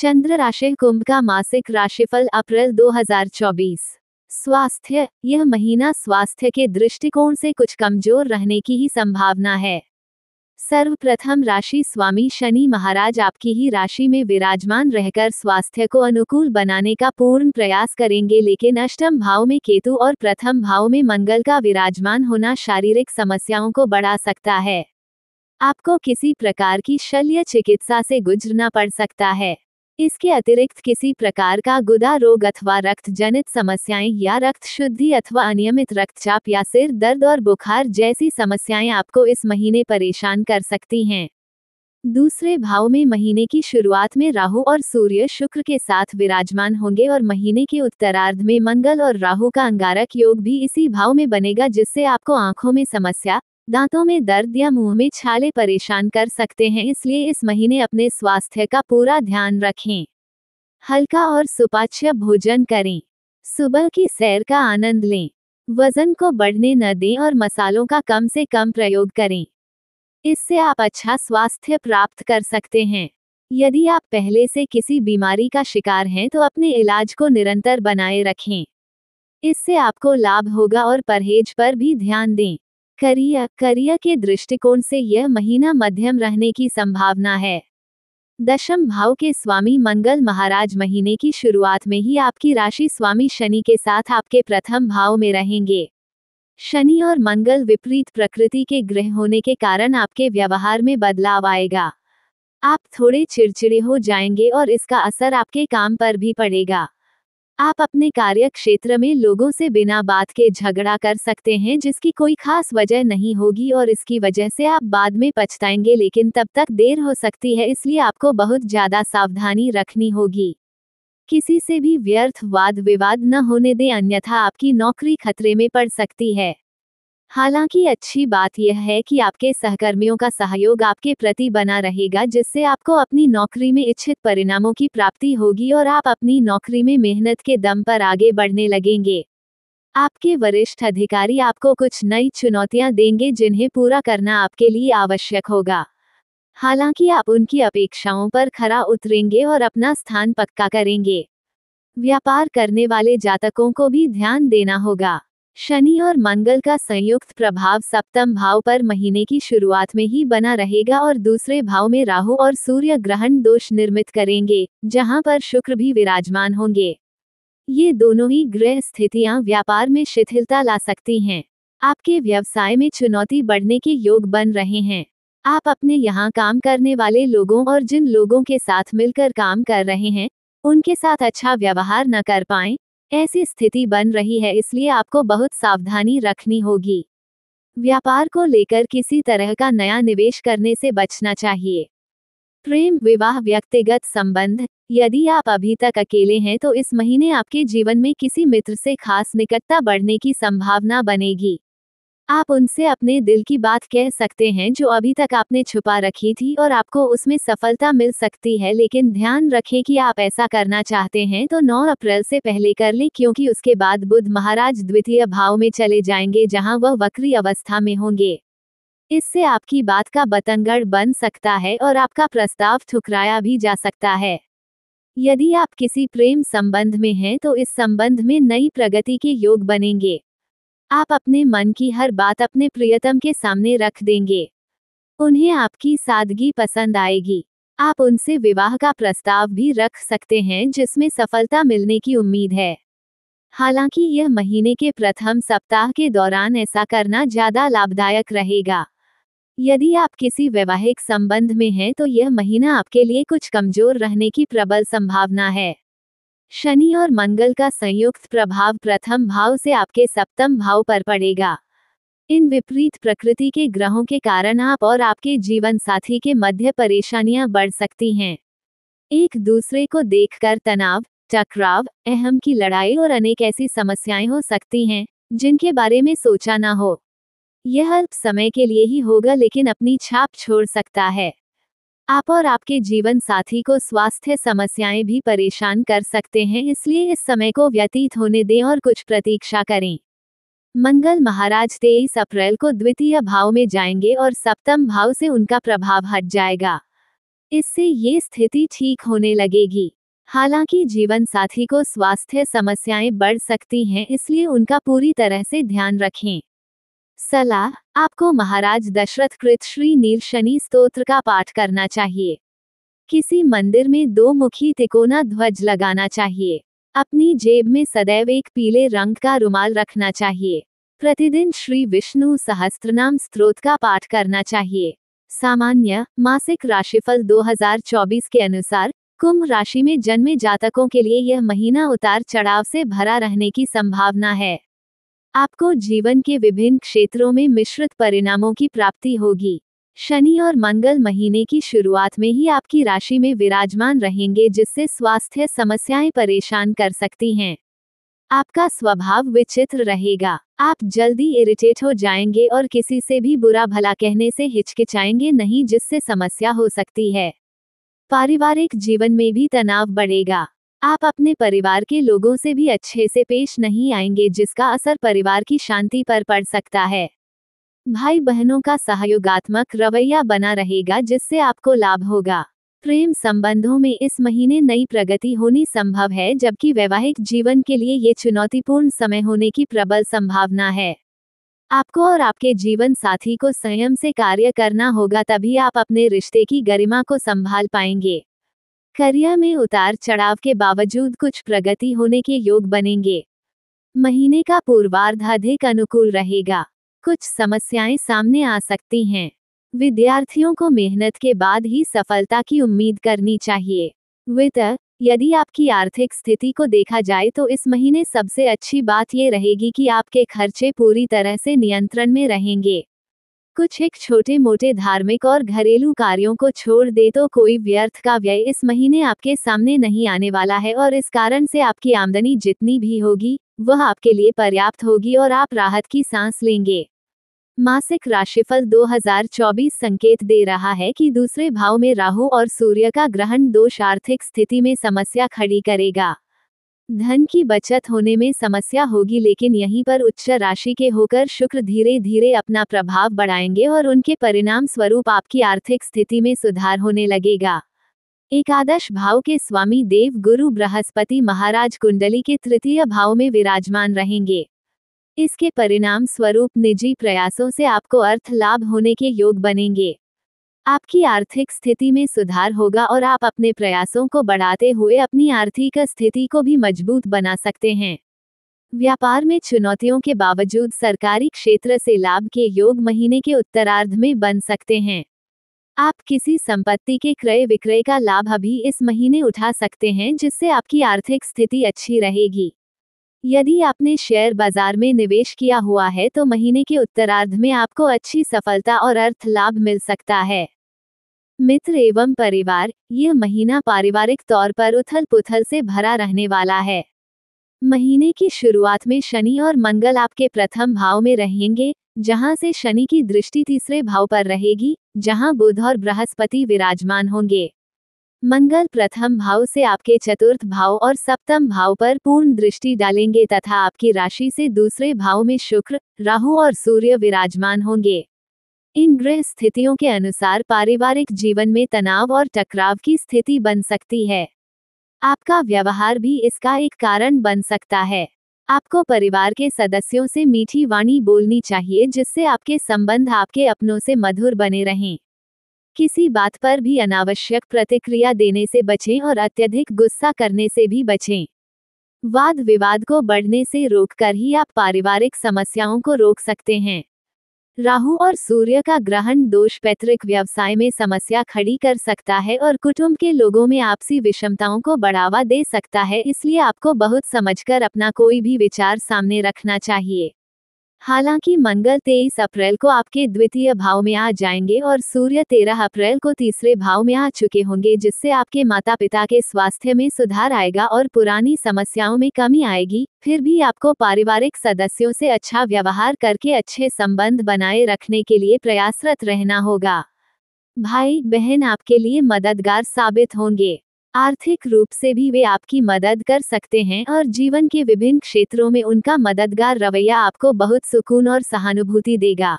चंद्र राशि कुंभ का मासिक राशिफल अप्रैल 2024 स्वास्थ्य यह महीना स्वास्थ्य के दृष्टिकोण से कुछ कमजोर रहने की ही संभावना है सर्वप्रथम राशि स्वामी शनि महाराज आपकी ही राशि में विराजमान रहकर स्वास्थ्य को अनुकूल बनाने का पूर्ण प्रयास करेंगे लेकिन अष्टम भाव में केतु और प्रथम भाव में मंगल का विराजमान होना शारीरिक समस्याओं को बढ़ा सकता है आपको किसी प्रकार की शल्य चिकित्सा से गुजरना पड़ सकता है इसके अतिरिक्त किसी प्रकार का गुदा रोग अथवा रक्त जनित समस्याएं या रक्त शुद्धि अथवा अनियमित रक्तचाप या सिर दर्द और बुखार जैसी समस्याएं आपको इस महीने परेशान कर सकती हैं दूसरे भाव में महीने की शुरुआत में राहु और सूर्य शुक्र के साथ विराजमान होंगे और महीने के उत्तरार्ध में मंगल और राहु का अंगारक योग भी इसी भाव में बनेगा जिससे आपको आंखों में समस्या दांतों में दर्द या मुंह में छाले परेशान कर सकते हैं इसलिए इस महीने अपने स्वास्थ्य का पूरा ध्यान रखें हल्का और सुपाच्य भोजन करें सुबह की सैर का आनंद लें वजन को बढ़ने न दें और मसालों का कम से कम प्रयोग करें इससे आप अच्छा स्वास्थ्य प्राप्त कर सकते हैं यदि आप पहले से किसी बीमारी का शिकार हैं तो अपने इलाज को निरंतर बनाए रखें इससे आपको लाभ होगा और परहेज पर भी ध्यान दें करिया करियर के दृष्टिकोण से यह महीना मध्यम रहने की संभावना है दशम भाव के स्वामी मंगल महाराज महीने की शुरुआत में ही आपकी राशि स्वामी शनि के साथ आपके प्रथम भाव में रहेंगे शनि और मंगल विपरीत प्रकृति के ग्रह होने के कारण आपके व्यवहार में बदलाव आएगा आप थोड़े चिड़चिड़े हो जाएंगे और इसका असर आपके काम पर भी पड़ेगा आप अपने कार्य क्षेत्र में लोगों से बिना बात के झगड़ा कर सकते हैं जिसकी कोई खास वजह नहीं होगी और इसकी वजह से आप बाद में पछताएंगे लेकिन तब तक देर हो सकती है इसलिए आपको बहुत ज्यादा सावधानी रखनी होगी किसी से भी व्यर्थ वाद विवाद न होने दें अन्यथा आपकी नौकरी खतरे में पड़ सकती है हालांकि अच्छी बात यह है कि आपके सहकर्मियों का सहयोग आपके प्रति बना रहेगा जिससे आपको अपनी नौकरी में इच्छित परिणामों की प्राप्ति होगी और आप अपनी नौकरी में मेहनत के दम पर आगे बढ़ने लगेंगे आपके वरिष्ठ अधिकारी आपको कुछ नई चुनौतियां देंगे जिन्हें पूरा करना आपके लिए आवश्यक होगा हालांकि आप उनकी अपेक्षाओं पर खरा उतरेंगे और अपना स्थान पक्का करेंगे व्यापार करने वाले जातकों को भी ध्यान देना होगा शनि और मंगल का संयुक्त प्रभाव सप्तम भाव पर महीने की शुरुआत में ही बना रहेगा और दूसरे भाव में राहु और सूर्य ग्रहण दोष निर्मित करेंगे जहां पर शुक्र भी विराजमान होंगे ये दोनों ही ग्रह स्थितियां व्यापार में शिथिलता ला सकती हैं आपके व्यवसाय में चुनौती बढ़ने के योग बन रहे हैं आप अपने यहाँ काम करने वाले लोगों और जिन लोगों के साथ मिलकर काम कर रहे हैं उनके साथ अच्छा व्यवहार न कर पाए ऐसी स्थिति बन रही है इसलिए आपको बहुत सावधानी रखनी होगी व्यापार को लेकर किसी तरह का नया निवेश करने से बचना चाहिए प्रेम विवाह व्यक्तिगत संबंध यदि आप अभी तक अकेले हैं तो इस महीने आपके जीवन में किसी मित्र से खास निकटता बढ़ने की संभावना बनेगी आप उनसे अपने दिल की बात कह सकते हैं जो अभी तक आपने छुपा रखी थी और आपको उसमें सफलता मिल सकती है लेकिन ध्यान रखें कि आप ऐसा करना चाहते हैं तो 9 अप्रैल से पहले कर लें क्योंकि उसके बाद बुध महाराज द्वितीय भाव में चले जाएंगे जहां वह वक्री अवस्था में होंगे इससे आपकी बात का बतंगड़ बन सकता है और आपका प्रस्ताव ठुकराया भी जा सकता है यदि आप किसी प्रेम संबंध में हैं तो इस संबंध में नई प्रगति के योग बनेंगे आप अपने मन की हर बात अपने प्रियतम के सामने रख देंगे उन्हें आपकी सादगी पसंद आएगी आप उनसे विवाह का प्रस्ताव भी रख सकते हैं जिसमें सफलता मिलने की उम्मीद है हालांकि यह महीने के प्रथम सप्ताह के दौरान ऐसा करना ज्यादा लाभदायक रहेगा यदि आप किसी वैवाहिक संबंध में हैं तो यह महीना आपके लिए कुछ कमजोर रहने की प्रबल संभावना है शनि और मंगल का संयुक्त प्रभाव प्रथम भाव से आपके सप्तम भाव पर पड़ेगा इन विपरीत प्रकृति के ग्रहों के कारण आप और आपके जीवन साथी के मध्य परेशानियां बढ़ सकती हैं एक दूसरे को देखकर तनाव टकराव अहम की लड़ाई और अनेक ऐसी समस्याएं हो सकती हैं जिनके बारे में सोचा ना हो यह अल्प समय के लिए ही होगा लेकिन अपनी छाप छोड़ सकता है आप और आपके जीवन साथी को स्वास्थ्य समस्याएं भी परेशान कर सकते हैं इसलिए इस समय को व्यतीत होने दें और कुछ प्रतीक्षा करें मंगल महाराज तेईस अप्रैल को द्वितीय भाव में जाएंगे और सप्तम भाव से उनका प्रभाव हट जाएगा इससे ये स्थिति ठीक होने लगेगी हालांकि जीवन साथी को स्वास्थ्य समस्याएं बढ़ सकती हैं इसलिए उनका पूरी तरह से ध्यान रखें सलाह आपको महाराज दशरथ कृत श्री नील शनि स्त्रोत्र का पाठ करना चाहिए किसी मंदिर में दो मुखी तिकोना ध्वज लगाना चाहिए अपनी जेब में सदैव एक पीले रंग का रुमाल रखना चाहिए प्रतिदिन श्री विष्णु सहस्त्रनाम स्त्रोत का पाठ करना चाहिए सामान्य मासिक राशिफल 2024 के अनुसार कुंभ राशि में जन्मे जातकों के लिए यह महीना उतार चढ़ाव से भरा रहने की संभावना है आपको जीवन के विभिन्न क्षेत्रों में मिश्रित परिणामों की प्राप्ति होगी शनि और मंगल महीने की शुरुआत में ही आपकी राशि में विराजमान रहेंगे जिससे स्वास्थ्य समस्याएं परेशान कर सकती हैं आपका स्वभाव विचित्र रहेगा आप जल्दी इरिटेट हो जाएंगे और किसी से भी बुरा भला कहने से हिचकिचाएंगे नहीं जिससे समस्या हो सकती है पारिवारिक जीवन में भी तनाव बढ़ेगा आप अपने परिवार के लोगों से भी अच्छे से पेश नहीं आएंगे जिसका असर परिवार की शांति पर पड़ सकता है भाई बहनों का सहयोगात्मक रवैया बना रहेगा जिससे आपको लाभ होगा प्रेम संबंधों में इस महीने नई प्रगति होनी संभव है जबकि वैवाहिक जीवन के लिए ये चुनौतीपूर्ण समय होने की प्रबल संभावना है आपको और आपके जीवन साथी को संयम से कार्य करना होगा तभी आप अपने रिश्ते की गरिमा को संभाल पाएंगे करियर में उतार चढ़ाव के बावजूद कुछ प्रगति होने के योग बनेंगे महीने का पूर्वार्ध अधिक अनुकूल रहेगा कुछ समस्याएं सामने आ सकती हैं विद्यार्थियों को मेहनत के बाद ही सफलता की उम्मीद करनी चाहिए वित्त यदि आपकी आर्थिक स्थिति को देखा जाए तो इस महीने सबसे अच्छी बात ये रहेगी कि आपके खर्चे पूरी तरह से नियंत्रण में रहेंगे कुछ एक छोटे मोटे धार्मिक और घरेलू कार्यों को छोड़ दे तो कोई व्यर्थ का व्यय इस महीने आपके सामने नहीं आने वाला है और इस कारण से आपकी आमदनी जितनी भी होगी वह आपके लिए पर्याप्त होगी और आप राहत की सांस लेंगे मासिक राशिफल 2024 संकेत दे रहा है कि दूसरे भाव में राहु और सूर्य का ग्रहण दोष आर्थिक स्थिति में समस्या खड़ी करेगा धन की बचत होने में समस्या होगी लेकिन यहीं पर उच्च राशि के होकर शुक्र धीरे धीरे अपना प्रभाव बढ़ाएंगे और उनके परिणाम स्वरूप आपकी आर्थिक स्थिति में सुधार होने लगेगा एकादश भाव के स्वामी देव गुरु बृहस्पति महाराज कुंडली के तृतीय भाव में विराजमान रहेंगे इसके परिणाम स्वरूप निजी प्रयासों से आपको अर्थ लाभ होने के योग बनेंगे आपकी आर्थिक स्थिति में सुधार होगा और आप अपने प्रयासों को बढ़ाते हुए अपनी आर्थिक स्थिति को भी मजबूत बना सकते हैं व्यापार में चुनौतियों के बावजूद सरकारी क्षेत्र से लाभ के योग महीने के उत्तरार्ध में बन सकते हैं आप किसी संपत्ति के क्रय विक्रय का लाभ अभी इस महीने उठा सकते हैं जिससे आपकी आर्थिक स्थिति अच्छी रहेगी यदि आपने शेयर बाजार में निवेश किया हुआ है तो महीने के उत्तरार्ध में आपको अच्छी सफलता और अर्थ लाभ मिल सकता है मित्र एवं परिवार यह महीना पारिवारिक तौर पर उथल पुथल से भरा रहने वाला है महीने की शुरुआत में शनि और मंगल आपके प्रथम भाव में रहेंगे जहां से शनि की दृष्टि तीसरे भाव पर रहेगी जहां बुध और बृहस्पति विराजमान होंगे मंगल प्रथम भाव से आपके चतुर्थ भाव और सप्तम भाव पर पूर्ण दृष्टि डालेंगे तथा आपकी राशि से दूसरे भाव में शुक्र राहु और सूर्य विराजमान होंगे इन ग्रह स्थितियों के अनुसार पारिवारिक जीवन में तनाव और टकराव की स्थिति बन सकती है आपका व्यवहार भी इसका एक कारण बन सकता है आपको परिवार के सदस्यों से मीठी वाणी बोलनी चाहिए जिससे आपके संबंध आपके अपनों से मधुर बने रहें किसी बात पर भी अनावश्यक प्रतिक्रिया देने से बचें और अत्यधिक गुस्सा करने से भी बचें वाद विवाद को बढ़ने से रोककर ही आप पारिवारिक समस्याओं को रोक सकते हैं राहु और सूर्य का ग्रहण दोष पैतृक व्यवसाय में समस्या खड़ी कर सकता है और कुटुंब के लोगों में आपसी विषमताओं को बढ़ावा दे सकता है इसलिए आपको बहुत समझकर अपना कोई भी विचार सामने रखना चाहिए हालांकि मंगल तेईस अप्रैल को आपके द्वितीय भाव में आ जाएंगे और सूर्य तेरह अप्रैल को तीसरे भाव में आ चुके होंगे जिससे आपके माता पिता के स्वास्थ्य में सुधार आएगा और पुरानी समस्याओं में कमी आएगी फिर भी आपको पारिवारिक सदस्यों से अच्छा व्यवहार करके अच्छे संबंध बनाए रखने के लिए प्रयासरत रहना होगा भाई बहन आपके लिए मददगार साबित होंगे आर्थिक रूप से भी वे आपकी मदद कर सकते हैं और जीवन के विभिन्न क्षेत्रों में उनका मददगार रवैया आपको बहुत सुकून और सहानुभूति देगा